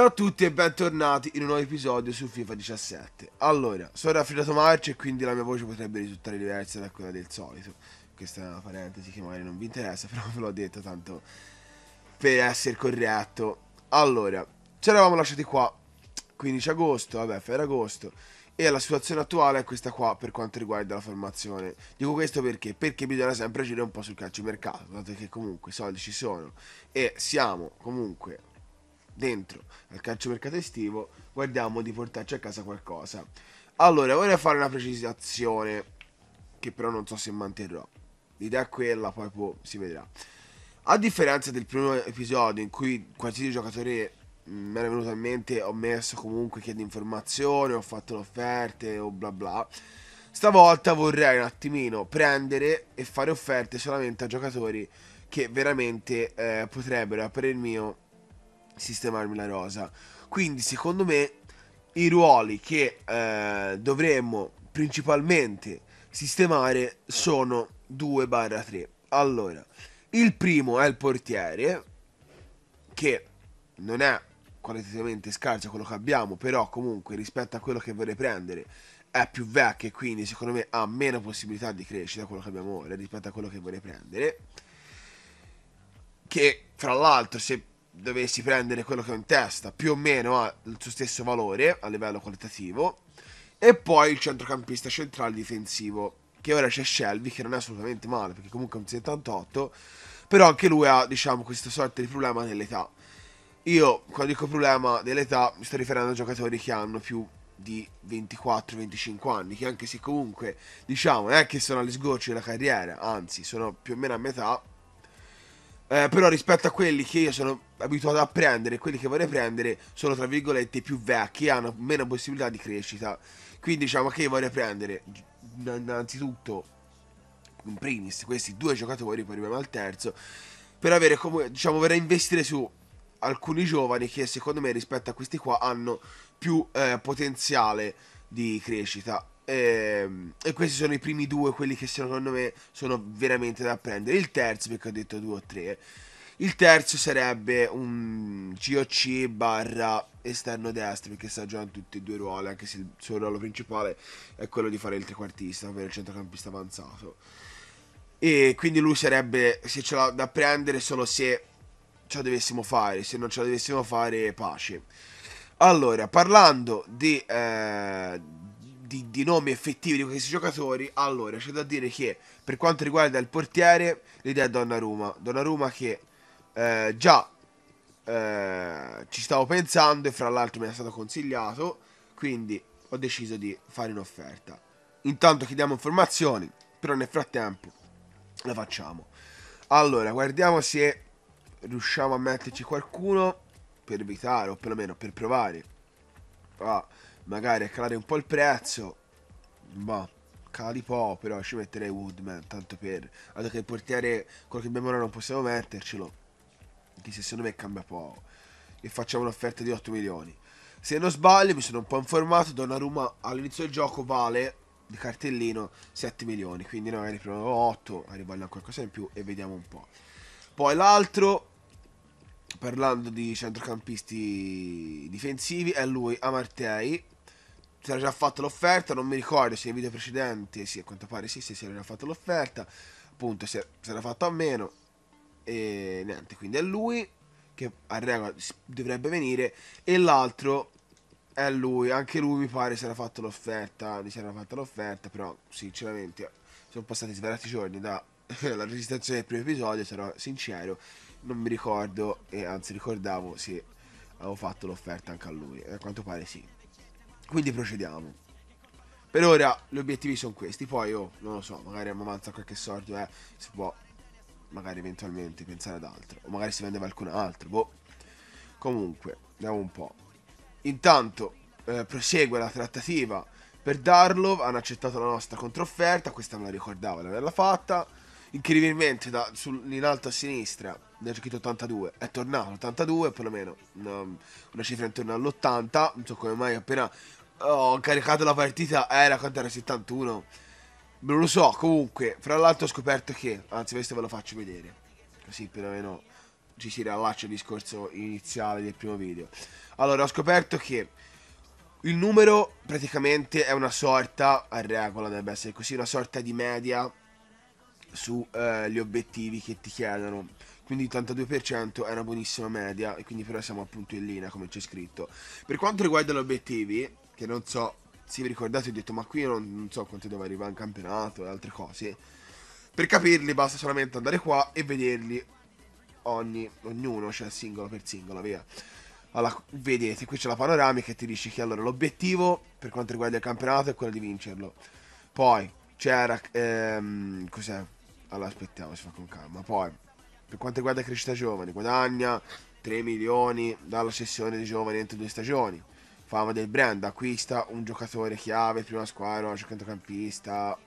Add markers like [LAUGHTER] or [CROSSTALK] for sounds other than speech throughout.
Ciao a tutti e bentornati in un nuovo episodio su FIFA 17 Allora, sono raffreddato Marcio e quindi la mia voce potrebbe risultare diversa da quella del solito Questa è una parentesi che magari non vi interessa, [LAUGHS] però ve l'ho detto tanto per essere corretto Allora, ci eravamo lasciati qua 15 agosto, vabbè, Ferragosto E la situazione attuale è questa qua per quanto riguarda la formazione Dico questo perché? Perché bisogna sempre agire un po' sul calcio mercato Dato che comunque i soldi ci sono E siamo comunque dentro al calcio mercato estivo guardiamo di portarci a casa qualcosa. Allora, vorrei fare una precisazione che però non so se manterrò. L'idea è quella, poi boh, si vedrà. A differenza del primo episodio in cui qualsiasi giocatore mm, mi era venuto in mente, ho messo comunque chiedi informazioni, ho fatto le offerte o bla bla. Stavolta vorrei un attimino prendere e fare offerte solamente a giocatori che veramente eh, potrebbero, a parer mio, sistemarmi la rosa. Quindi, secondo me, i ruoli che eh, dovremmo principalmente sistemare sono 2-3. Allora, il primo è il portiere, che non è qualitativamente scarso quello che abbiamo, però comunque rispetto a quello che vorrei prendere è più vecchio e quindi secondo me ha meno possibilità di crescita quello che abbiamo ora rispetto a quello che vorrei prendere. Che fra l'altro se dovessi prendere quello che ho in testa, più o meno ha il suo stesso valore a livello qualitativo, e poi il centrocampista centrale difensivo, che ora c'è Shelby, che non è assolutamente male, perché comunque è un 78, però anche lui ha, diciamo, questa sorta di problema nell'età. Io, quando dico problema dell'età, mi sto riferendo a giocatori che hanno più di 24-25 anni, che anche se comunque, diciamo, non è che sono agli sgocci della carriera, anzi, sono più o meno a metà, eh, però rispetto a quelli che io sono abituato a prendere, quelli che vorrei prendere sono tra virgolette più vecchi, e hanno meno possibilità di crescita. Quindi diciamo che io vorrei prendere innanzitutto, in primis, questi due giocatori, poi arriviamo al terzo, per avere come, diciamo, vorrei investire su alcuni giovani che secondo me rispetto a questi qua hanno più eh, potenziale di crescita. Ehm, e, questi sono i primi due, quelli che secondo me sono veramente da prendere. Il terzo, perché ho detto due o tre. Il terzo sarebbe un GOC barra esterno destro, perché sta giocando tutti e due i ruoli, anche se il suo ruolo principale è quello di fare il trequartista, ovvero il centrocampista avanzato. E quindi lui sarebbe, se ce l'ha da prendere, solo se ce la dovessimo fare, se non ce la dovessimo fare, pace. Allora, parlando di, eh, di nomi effettivi di questi giocatori, allora c'è da dire che per quanto riguarda il portiere, l'idea è Donnarumma. Donnarumma che eh, già eh, ci stavo pensando e fra l'altro mi è stato consigliato, quindi ho deciso di fare un'offerta. Intanto chiediamo informazioni, però nel frattempo la facciamo. Allora, guardiamo se riusciamo a metterci qualcuno per evitare o perlomeno per provare a magari calare un po' il prezzo ma boh, cali po', però ci metterei Woodman, tanto per... Dato che il portiere, quello che abbiamo ora non possiamo mettercelo, anche se secondo me cambia poco. E facciamo un'offerta di 8 milioni. Se non sbaglio, mi sono un po' informato, Donnarumma all'inizio del gioco vale di cartellino 7 milioni, quindi magari proviamo 8, arriviamo qualcosa in più e vediamo un po'. Poi l'altro, parlando di centrocampisti difensivi, è lui Amartei, si era già fatta l'offerta, non mi ricordo se nei video precedenti, sì, a quanto pare sì, sì, si era già fatta l'offerta, appunto si era fatto a meno e niente, quindi è lui che a regola dovrebbe venire e l'altro è lui, anche lui mi pare si era fatto l'offerta, gli si era fatta l'offerta, però sinceramente sono passati svariati giorni dalla [LAUGHS] registrazione del primo episodio, sarò sincero, non mi ricordo e anzi ricordavo se avevo fatto l'offerta anche a lui, a quanto pare sì. Quindi procediamo. Per ora gli obiettivi sono questi, poi oh, non lo so, magari a Mamanza qualche sorte, eh, si può magari eventualmente pensare ad altro, o magari si vendeva qualcun altro, boh. Comunque, andiamo un po'. Intanto eh, prosegue la trattativa per Darlo. hanno accettato la nostra controfferta, questa me la ricordavo di averla fatta. Incredibilmente da, sul, in alto a sinistra nel giochito 82 è tornato 82 perlomeno una, una cifra intorno all'80 non so come mai appena ho caricato la partita, eh, era quanto era 71. Non lo so, comunque, fra l'altro ho scoperto che, anzi questo ve lo faccio vedere, così perlomeno ci si riallaccia al discorso iniziale del primo video. Allora, ho scoperto che il numero praticamente è una sorta, a regola dovrebbe essere così, una sorta di media sugli eh, obiettivi che ti chiedono. Quindi il 82% è una buonissima media e quindi però siamo appunto in linea come c'è scritto. Per quanto riguarda gli obiettivi, che non so, se vi ricordate ho detto ma qui non, non so quanto deve arrivare in campionato e altre cose. Per capirli basta solamente andare qua e vederli ogni, ognuno, cioè singolo per singolo, via. Allora, vedete, qui c'è la panoramica e ti dice che allora l'obiettivo per quanto riguarda il campionato è quello di vincerlo. Poi c'era... Ehm, cos'è? Allora aspettiamo, si fa con calma. Poi, per quanto riguarda crescita giovani, guadagna 3 milioni dalla sessione di giovani entro due stagioni fama del brand, acquista un giocatore chiave, prima squadra, centrocampista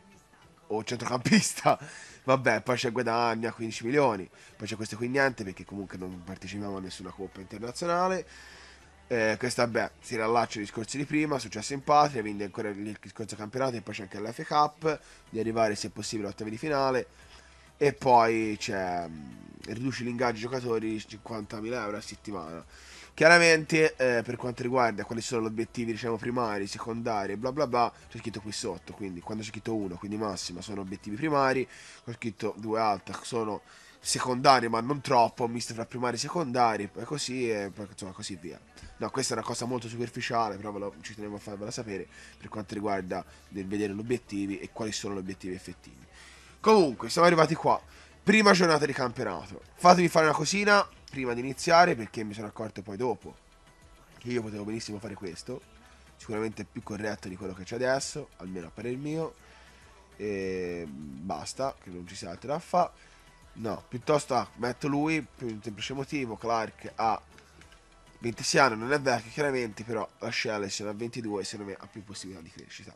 o centrocampista, [LAUGHS] vabbè, poi c'è guadagna 15 milioni, poi c'è questo qui niente perché comunque non partecipiamo a nessuna coppa internazionale. Eh, questa beh, si riallaccia ai discorsi di prima, successo in patria, quindi ancora il discorso campionato e poi c'è anche l'F Cup, di arrivare se possibile all'ottavi di finale e poi c'è mm, riduci l'ingaggio giocatori di 50.000 euro a settimana Chiaramente eh, per quanto riguarda quali sono gli obiettivi diciamo primari, secondari e bla bla bla, c'è scritto qui sotto, quindi quando c'è scritto 1, quindi massima sono obiettivi primari, ho scritto 2 alta sono secondari ma non troppo, misto fra primari e secondari, e così, e, insomma, così via. No, questa è una cosa molto superficiale, però lo, ci tenevo a farvela sapere per quanto riguarda nel vedere gli obiettivi e quali sono gli obiettivi effettivi. Comunque, siamo arrivati qua. Prima giornata di campionato. Fatemi fare una cosina prima di iniziare perché mi sono accorto poi dopo che io potevo benissimo fare questo, sicuramente più corretto di quello che c'è adesso, almeno a parer mio, e basta, che non ci sia altro da fare. No, piuttosto ah, metto lui, per un semplice motivo, Clark ha 26 anni, non è vecchio chiaramente, però la Shell se a 22 secondo me ha più possibilità di crescita.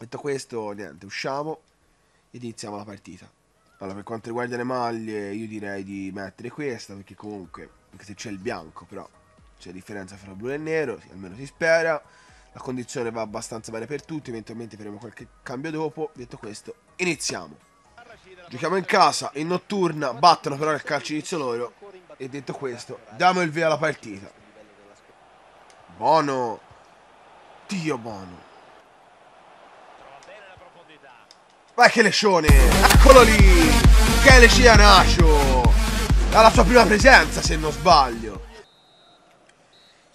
Detto questo, niente, usciamo ed iniziamo la partita. Allora, per quanto riguarda le maglie, io direi di mettere questa, perché comunque, anche se c'è il bianco, però c'è differenza fra blu e nero, sì, almeno si spera. La condizione va abbastanza bene per tutti, eventualmente faremo qualche cambio dopo. Detto questo, iniziamo. Giochiamo in casa, in notturna, battono però il calcio inizio loro. E detto questo, diamo il via alla partita. Buono! Dio buono! Vai che lescione! Eccolo lì! Kele Cianascio! la sua prima presenza, se non sbaglio!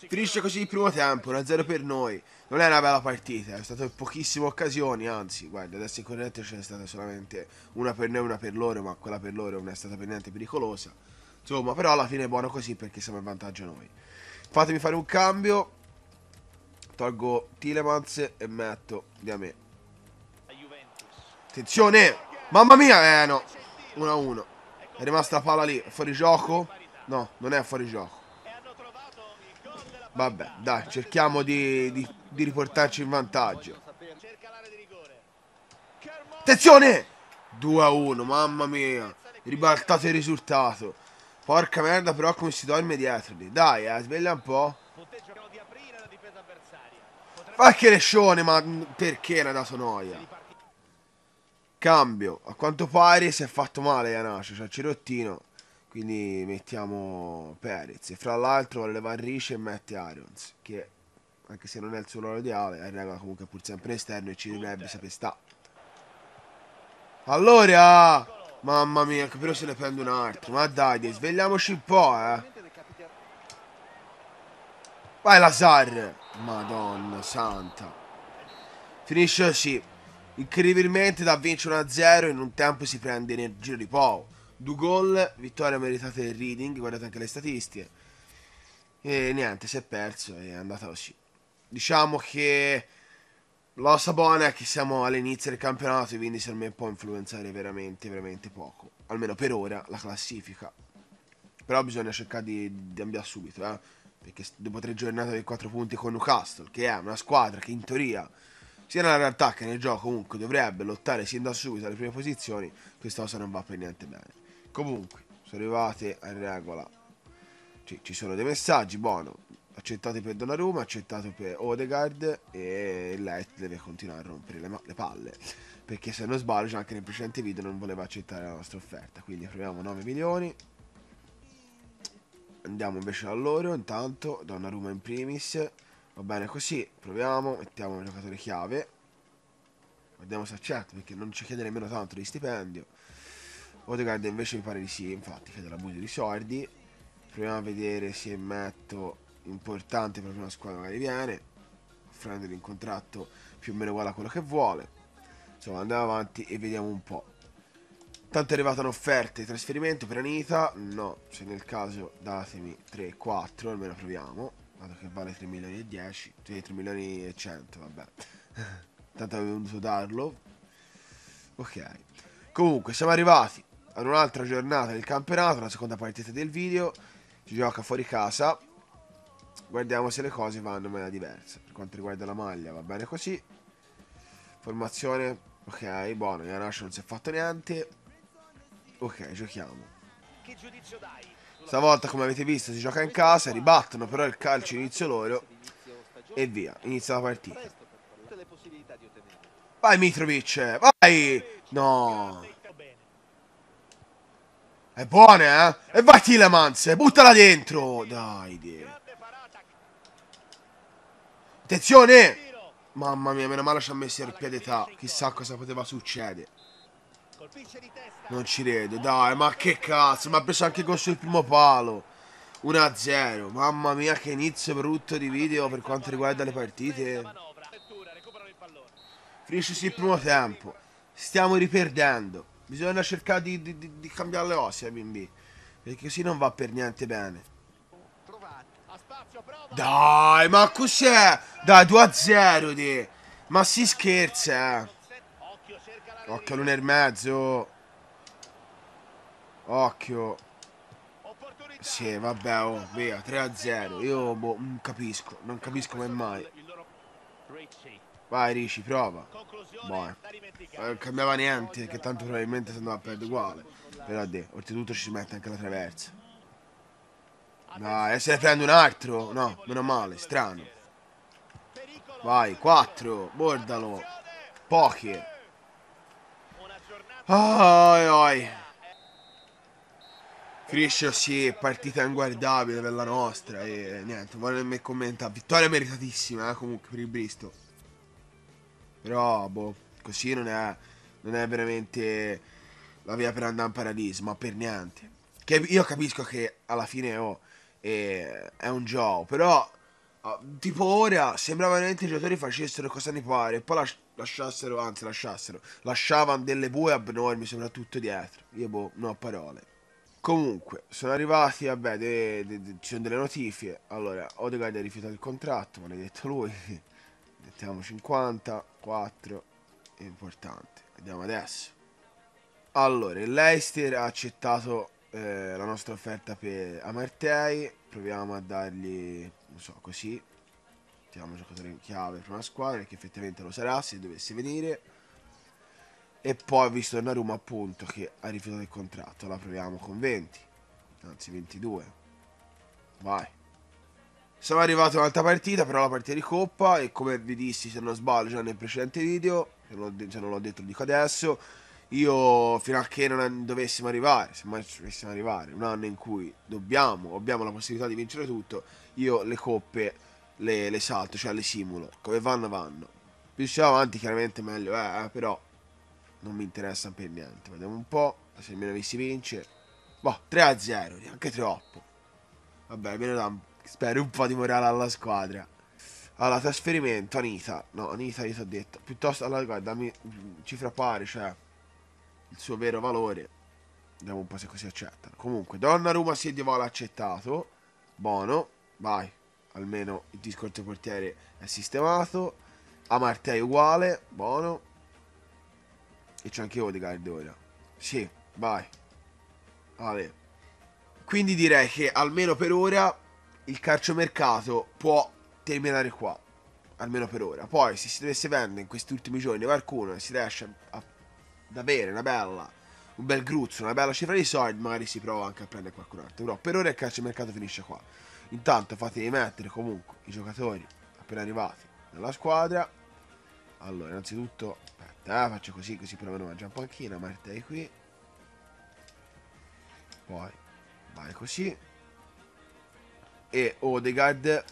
Finisce così il primo tempo, 1-0 per noi. Non è una bella partita, è stato pochissime occasioni, anzi, guarda, adesso in corretto ce n'è stata solamente una per noi e una per loro, ma quella per loro non è stata per niente pericolosa. Insomma, però alla fine è buono così perché siamo in vantaggio noi. Fatemi fare un cambio. Tolgo Tilemans e metto me. Attenzione! Mamma mia! Eh no, 1-1. È rimasta la palla lì, fuori gioco? No, non è fuori gioco. Vabbè, dai, cerchiamo di, di, di riportarci in vantaggio. Attenzione! 2-1, mamma mia. Ribaltato il risultato. Porca merda, però come si dorme dietro lì. Dai, eh, sveglia un po'. Ma che lescione, ma perché ne ha dato noia? Cambio, a quanto pare si è fatto male Ianacio, il cerottino quindi mettiamo Perez. E fra l'altro vuole levare Rice e mette Arions, che anche se non è il suo ruolo ideale, arriva comunque pur sempre in esterno e ci dovrebbe sapere sta. Allora, mamma mia, che però se ne prende un altro. Ma dai, svegliamoci un po', eh. Vai Lazar, madonna santa. Finisce così. Incredibilmente da vincere 1-0 in un tempo si prende nel giro di Pau. Due gol, vittoria meritata del Reading, guardate anche le statistiche. E niente, si è perso è andata così. Diciamo che l'ossa buona è che siamo all'inizio del campionato e quindi secondo me può influenzare veramente, veramente poco. Almeno per ora la classifica. Però bisogna cercare di, di cambiare subito, eh? Perché dopo tre giornate di 4 punti con Newcastle, che è una squadra che in teoria sia nella realtà che nel gioco comunque dovrebbe lottare sin da subito alle prime posizioni, questa cosa non va per niente bene. Comunque, sono arrivate in regola, cioè, ci sono dei messaggi, buono, accettato per Donnarumma, accettato per Odegaard e Light deve continuare a rompere le, le palle perché se non sbaglio anche nel precedente video non voleva accettare la nostra offerta quindi proviamo 9 milioni andiamo invece a loro intanto Donnarumma in primis Va bene così, proviamo, mettiamo il giocatore chiave. Vediamo se accetta, perché non ci chiede nemmeno tanto di stipendio. Odegaard invece mi pare di sì, infatti chiede la bugia di soldi. Proviamo a vedere se metto importante per una squadra che viene, offrendogli un contratto più o meno uguale a quello che vuole. Insomma, andiamo avanti e vediamo un po'. Tanto è arrivata un'offerta di trasferimento per Anita. No, se nel caso datemi 3-4, almeno proviamo dato che vale 3 milioni e 10, 3 milioni e 100, vabbè. [LAUGHS] Tanto avevo dovuto darlo. Ok. Comunque, siamo arrivati ad un'altra giornata del campionato, la seconda partita del video. Si gioca fuori casa. Guardiamo se le cose vanno in maniera diversa. Per quanto riguarda la maglia, va bene così. Formazione, ok, buono. Yanash non si è fatto niente. Ok, giochiamo. Che giudizio dai? Stavolta, come avete visto, si gioca in casa, ribattono però il calcio inizio loro e via, inizia la partita. Vai Mitrovic, vai! No! È buona, eh? E vai Tillemans, buttala dentro! Dai, Dio. Attenzione! Mamma mia, meno male ci ha messo il piede età. Chissà cosa poteva succedere. Non ci credo, dai, ma che cazzo, mi ha preso anche gol sul primo palo. 1-0, mamma mia che inizio brutto di video per quanto riguarda le partite. Finisce il primo tempo, stiamo riperdendo. Bisogna cercare di, di, di cambiare le ossa, bimbi, perché così non va per niente bene. Dai, ma cos'è? Dai, 2-0, di. Ma si scherza, eh. Occhio l'uno e mezzo. Occhio. Sì, vabbè, oh, via, 3-0. Io boh, non capisco, non capisco come mai. Vai Ricci, prova. Boh. Eh, non cambiava niente, Che tanto probabilmente se andava a perdere uguale. Però de, oltretutto ci si mette anche la traversa. Dai, se ne prende un altro. No, meno male, strano. Vai, 4, bordalo. Poche. Ai ai. Criscio sì, partita inguardabile per la nostra e niente, voglio nemmeno commentare. Vittoria meritatissima eh, comunque per il Bristol. Però, boh, così non è, non è veramente la via per andare in paradiso, ma per niente. Che io capisco che alla fine oh, è, è un gioco, però ah, tipo ora sembrava veramente i giocatori facessero cosa ne pare, poi la, lasciassero, anzi lasciassero, lasciavano delle bue abnormi soprattutto dietro. Io boh, non ho parole. Comunque, sono arrivati, vabbè, de, de, de, ci sono delle notifiche. Allora, Odegaard ha rifiutato il contratto, me l'ha detto lui. [LAUGHS] Mettiamo 50, 4, è importante. Andiamo adesso. Allora, il Leicester ha accettato eh, la nostra offerta per Amartei. Proviamo a dargli, non so, così, mettiamo un giocatore in chiave per una squadra che effettivamente lo sarà se dovesse venire e poi visto Naruma appunto che ha rifiutato il contratto la proviamo con 20 anzi 22 vai siamo arrivati un'altra partita però la partita di coppa e come vi dissi se non sbaglio già nel precedente video se non, l'ho detto lo dico adesso io fino a che non dovessimo arrivare, se mai dovessimo arrivare, un anno in cui dobbiamo, abbiamo la possibilità di vincere tutto, io le coppe le, le salto, cioè le simulo. Come vanno, vanno. Più si va avanti, chiaramente meglio, eh, però non mi interessa per niente. Vediamo un po', se almeno mi si vince. Boh, 3 a 0, neanche troppo. Vabbè, almeno da, spero un po' di morale alla squadra. Allora, trasferimento, Anita. No, Anita io ti ho detto. Piuttosto, allora, guarda, dammi cifra pari, cioè, il suo vero valore. Vediamo un po' se così accettano. Comunque, Donnarumma si è di vola accettato. Buono, vai almeno il discorso portiere è sistemato. A è uguale, buono. E c'è anche Odegaard ora. Sì, vai. Vale. Quindi direi che almeno per ora il calciomercato può terminare qua. Almeno per ora. Poi se si dovesse vendere in questi ultimi giorni qualcuno e si riesce a, a, ad avere una bella, un bel gruzzo, una bella cifra di soldi, magari si prova anche a prendere qualcun altro. Però per ora il calciomercato finisce qua. Intanto fatemi mettere comunque i giocatori appena arrivati nella squadra. Allora, innanzitutto, aspetta, eh, faccio così, così perlomeno mangia un panchina, mettei qui. Poi, vai così. E Odegaard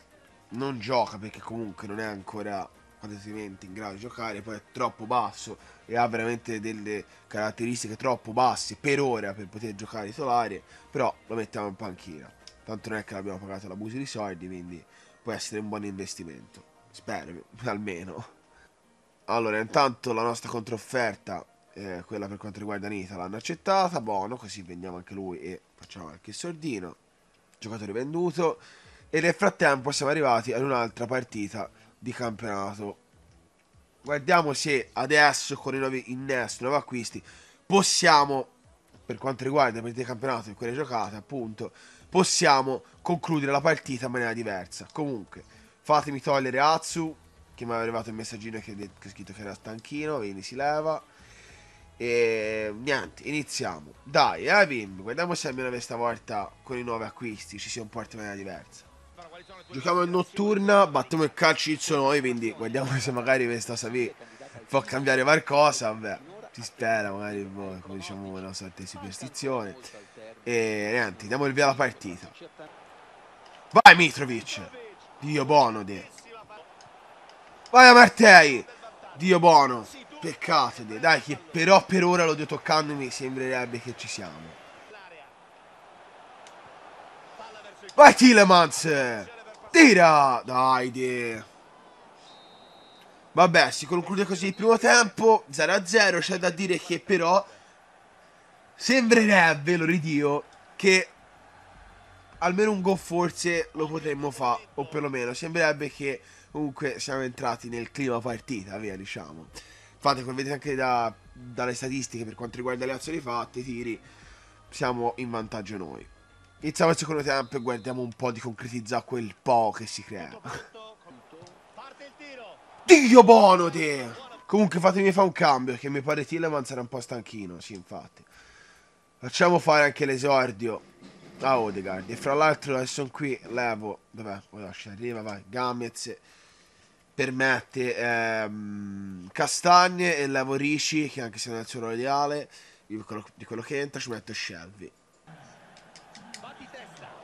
non gioca perché comunque non è ancora quantitativamente in grado di giocare, poi è troppo basso e ha veramente delle caratteristiche troppo basse per ora per poter giocare titolare, però lo mettiamo in panchina tanto non è che l'abbiamo pagato l'abuso di soldi, quindi può essere un buon investimento. Spero, [LAUGHS] almeno. Allora, intanto la nostra controfferta, eh, quella per quanto riguarda Nita, l'hanno accettata, buono, così vendiamo anche lui e facciamo anche il sordino. Giocatore venduto. E nel frattempo siamo arrivati ad un'altra partita di campionato. Guardiamo se adesso con i nuovi innesti, i nuovi acquisti, possiamo, per quanto riguarda le partite di campionato e quelle giocate, appunto, possiamo concludere la partita in maniera diversa. Comunque, fatemi togliere Atsu, che mi è arrivato il messaggino che, che ha scritto che era stanchino, quindi si leva. E niente, iniziamo. Dai, eh Bim, guardiamo se almeno questa volta con i nuovi acquisti ci sia un porto in maniera diversa. Giochiamo in notturna, battiamo il calcizzo noi, quindi guardiamo se magari questa Savi può cambiare qualcosa, vabbè. Si spera, magari, boh, come diciamo, una sorta di superstizione. E niente, diamo il via alla partita. Vai Mitrovic. Dio buono, De. Vai a Martei. Dio buono. Peccato, De. Dai, che però per ora lo devo toccando mi sembrerebbe che ci siamo. Vai Tillemans. Tira. Dai, De. Vabbè, si conclude così il primo tempo. 0-0. C'è da dire che però Sembrerebbe, lo ridio, che almeno un go forse lo potremmo fare, o perlomeno sembrerebbe che comunque siamo entrati nel clima partita, via diciamo. Infatti, come vedete anche da, dalle statistiche per quanto riguarda le azioni fatte, i tiri, siamo in vantaggio noi. Iniziamo il secondo tempo e guardiamo un po' di concretizzare quel po' che si crea. Dio buono te! Comunque fatemi fare un cambio, che mi pare Tilleman sarà un po' stanchino, sì infatti. Facciamo fare anche l'esordio a ah, Odegaard. E fra l'altro adesso qui levo... Vabbè, ora ci arriva, vai. Gamez permette ehm, Castagne e levo Ricci, che anche se non è il suo ruolo ideale, di quello, di quello che entra ci metto Shelby.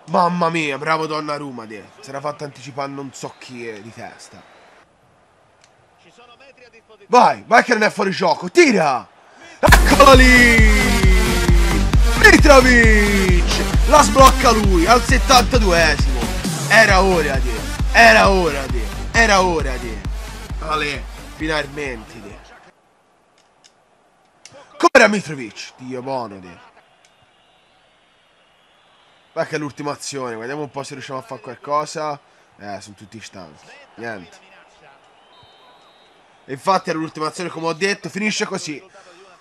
Mamma mia, bravo Donna Rumade. Si era fatta anticipare non so chi è di testa. Vai, vai che non è fuori gioco, tira! Eccolo lì! Mitrovic! La sblocca lui al 72esimo. Era ora di, era ora di, era ora di. Ale, finalmente di. Com'era Mitrovic? Dio buono di. Ma che è l'ultima azione, vediamo un po' se riusciamo a fare qualcosa. Eh, sono tutti stanchi. Niente. Infatti era l'ultima azione, come ho detto, finisce così.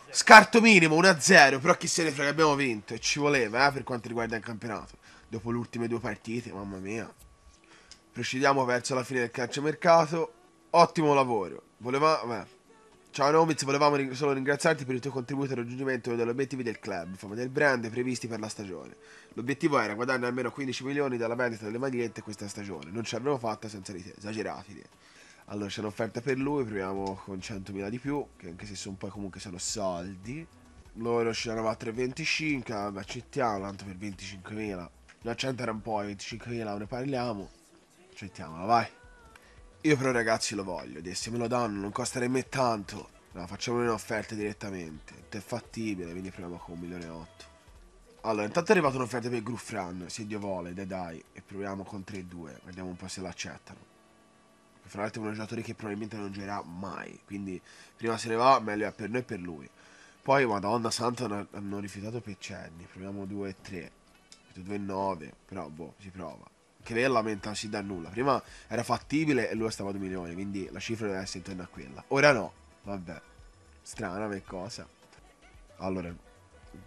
Scarto minimo 1-0, però chi se ne frega, abbiamo vinto e ci voleva eh, per quanto riguarda il campionato. Dopo le ultime due partite, mamma mia. Procediamo verso la fine del calciomercato. Ottimo lavoro. Volevamo... Beh. Ciao Nomiz, volevamo ring solo ringraziarti per il tuo contributo al raggiungimento degli obiettivi del club, fama del brand previsti per la stagione. L'obiettivo era guadagnare almeno 15 milioni dalla vendita delle magliette questa stagione. Non ce l'abbiamo fatta senza di te. Esagerati. Dire. Allora c'è un'offerta per lui, proviamo con 100.000 di più, che anche se sono poi comunque sono soldi. Loro ce l'hanno a 3,25, vabbè accettiamo, tanto per 25.000. La 100 era un po', 25.000 eh, ne parliamo. Accettiamola, vai. Io però ragazzi lo voglio, se me lo danno non costa nemmeno tanto. No, facciamo un'offerta direttamente. È fattibile, quindi proviamo con 1.800.000. Allora, intanto è arrivata un'offerta per Gruffran, se Dio vuole, dai dai. E proviamo con 3,2, vediamo un po' se l'accettano. Fra l'altro è uno giocatore che probabilmente non girerà mai. Quindi prima se ne va, meglio è per noi e per lui. Poi Madonna Santa hanno rifiutato Peccenni. Proviamo 2 e 3. 2 e 9. Però boh, si prova. Che ve si dà nulla. Prima era fattibile e lui stava 2 milioni. Quindi la cifra deve essere intorno a quella. Ora no. Vabbè. Strana per cosa. Allora,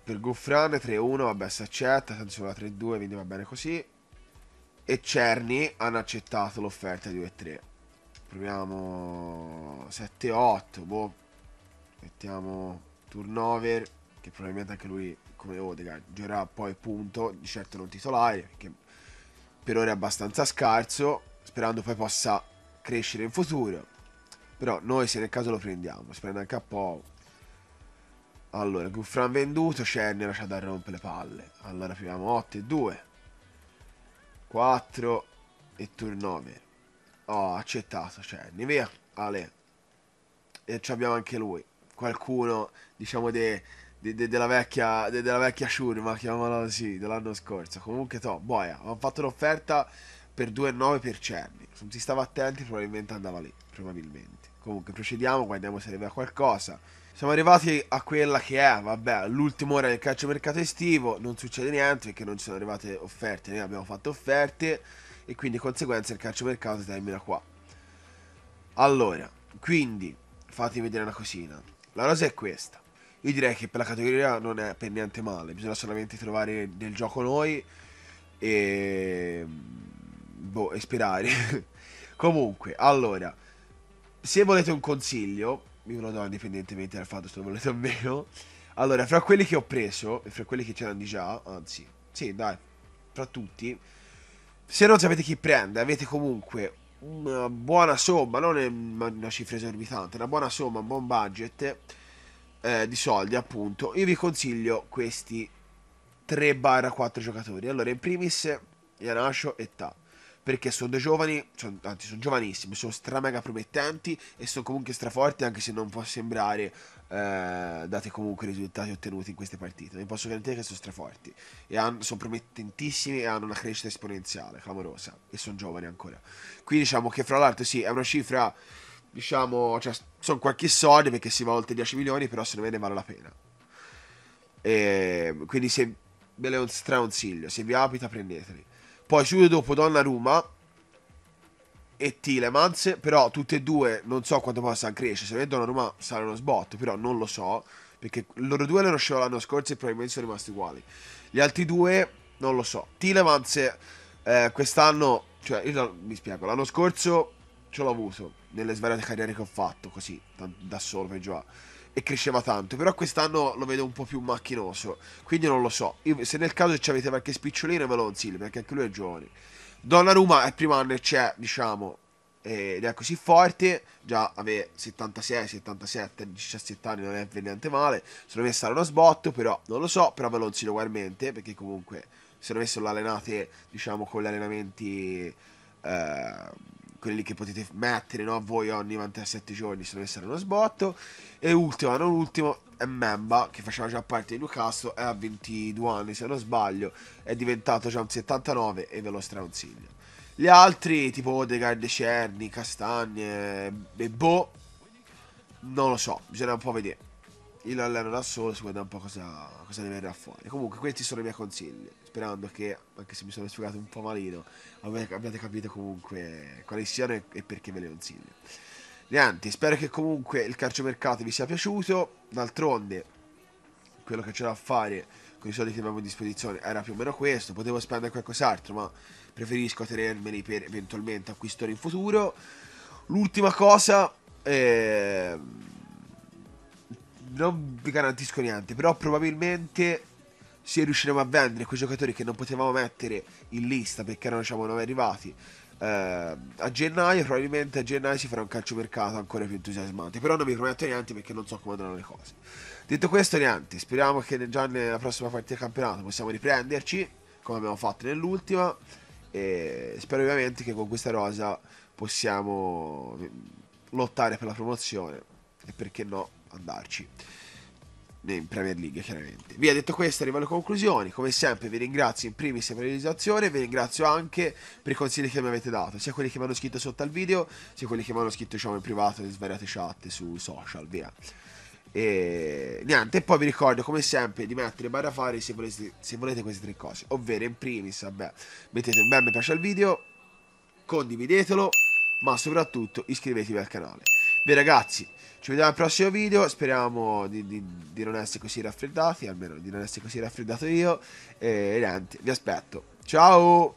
per Guffran 3-1, vabbè, si accetta, Sanziola 3-2, quindi va bene così. E Cerny hanno accettato l'offerta di 2-3. Proviamo 7-8, boh. Mettiamo turnover, che probabilmente anche lui, come Odegaard, oh, giocherà poi punto, di certo non titolare, perché per ora è abbastanza scarso, sperando poi possa crescere in futuro. Però noi se nel caso lo prendiamo, si prende anche a po'. Allora, Guffran venduto, Cerner lasciato da rompere le palle. Allora proviamo 8 e 2. 4 e turnover ho oh, accettato, cioè Nivea, Ale, e ci abbiamo anche lui, qualcuno, diciamo, de, de, de, della vecchia, della vecchia Shurma, chiamala così, dell'anno scorso, comunque to, boia, avevamo fatto l'offerta per 2,9 per Cerni, se non si stava attenti probabilmente andava lì, probabilmente. Comunque procediamo, guardiamo se arriva qualcosa. Siamo arrivati a quella che è, vabbè, l'ultima ora del calcio mercato estivo, non succede niente perché non ci sono arrivate offerte, noi abbiamo fatto offerte e quindi di conseguenza il calcio mercato termina qua. Allora, quindi fatemi vedere una cosina. La rosa è questa. Io direi che per la categoria non è per niente male, bisogna solamente trovare nel gioco noi e boh, e sperare. [LAUGHS] Comunque, allora, se volete un consiglio, io ve lo do indipendentemente dal fatto se lo volete o meno. Allora, fra quelli che ho preso e fra quelli che c'erano già, anzi, sì, dai, fra tutti, se non sapete chi prende, avete comunque una buona somma, non una cifra esorbitante, una buona somma, un buon budget eh, di soldi appunto, io vi consiglio questi 3-4 giocatori. Allora, in primis Yanascio e Ta perché sono dei giovani, sono, anzi sono giovanissimi, sono stramega promettenti e sono comunque straforti anche se non può sembrare, eh, date comunque i risultati ottenuti in queste partite. Vi posso garantire che sono straforti e hanno, sono promettentissimi e hanno una crescita esponenziale, clamorosa, e sono giovani ancora. Qui diciamo che fra l'altro sì, è una cifra, diciamo, cioè, sono qualche soldi perché si va oltre 10 milioni, però secondo me ne vale la pena. E, ehm, quindi se ve le consiglio, se vi abita prendeteli. Poi subito dopo Donnarumma e Tilemans, però tutte e due non so quanto possano crescere, se non è Donnarumma sarà uno sbotto, però non lo so, perché loro due le show l'anno scorso e probabilmente sono rimasti uguali. Gli altri due non lo so. Tilemans eh, quest'anno, cioè io mi spiego, l'anno scorso ce l'ho avuto nelle svariate carriere che ho fatto, così, da solo per giocare e cresceva tanto, però quest'anno lo vedo un po' più macchinoso, quindi non lo so. Io, se nel caso ci avete qualche spicciolino ve lo consiglio, perché anche lui è giovane. Donnarumma è primo anno e c'è, diciamo, ed è così forte, già aveva 76, 77, 17 anni non è per niente male, se lo avesse uno sbotto, però non lo so, però ve lo consiglio ugualmente, perché comunque se lo avessero allenate, diciamo, con gli allenamenti... Eh, quelli che potete mettere no, voi ogni 97 giorni se non essere uno sbotto e ultimo ma non ultimo è Memba che faceva già parte di Newcastle è a 22 anni se non sbaglio è diventato già un 79 e ve lo straconsiglio gli altri tipo Odegaard, Cerni, Castagne e Boh non lo so bisogna un po' vedere io lo alleno da solo, si guarda un po' cosa, cosa ne verrà fuori. Comunque, questi sono i miei consigli, sperando che, anche se mi sono spiegato un po' malino, abbiate capito comunque quali siano e perché ve li consiglio. Niente, spero che comunque il calciomercato vi sia piaciuto, d'altronde quello che c'era da fare con i soldi che avevo a disposizione era più o meno questo, potevo spendere qualcos'altro, ma preferisco tenermeli per eventualmente acquistare in futuro. L'ultima cosa... Ehm non vi garantisco niente, però probabilmente se riusciremo a vendere quei giocatori che non potevamo mettere in lista perché erano diciamo non arrivati eh, a gennaio, probabilmente a gennaio si farà un calcio mercato ancora più entusiasmante, però non vi prometto niente perché non so come andranno le cose. Detto questo niente, speriamo che già nella prossima partita del campionato possiamo riprenderci come abbiamo fatto nell'ultima e spero ovviamente che con questa rosa possiamo mm, lottare per la promozione e perché no andarci in Premier League chiaramente. Vi ha detto questo, arrivo alle conclusioni, come sempre vi ringrazio in primis per la realizzazione, vi ringrazio anche per i consigli che mi avete dato, sia quelli che mi hanno scritto sotto al video, sia quelli che mi hanno scritto diciamo in privato in svariate chat su social, via. E niente, poi vi ricordo come sempre di mettere barra fare se volete, se volete queste tre cose, ovvero in primis, vabbè, mettete un bel mi piace al video, condividetelo, ma soprattutto iscrivetevi al canale. Beh ragazzi, ci vediamo al prossimo video, speriamo di, di, di non essere così raffreddati, almeno di non essere così raffreddato io, e niente, vi aspetto. Ciao!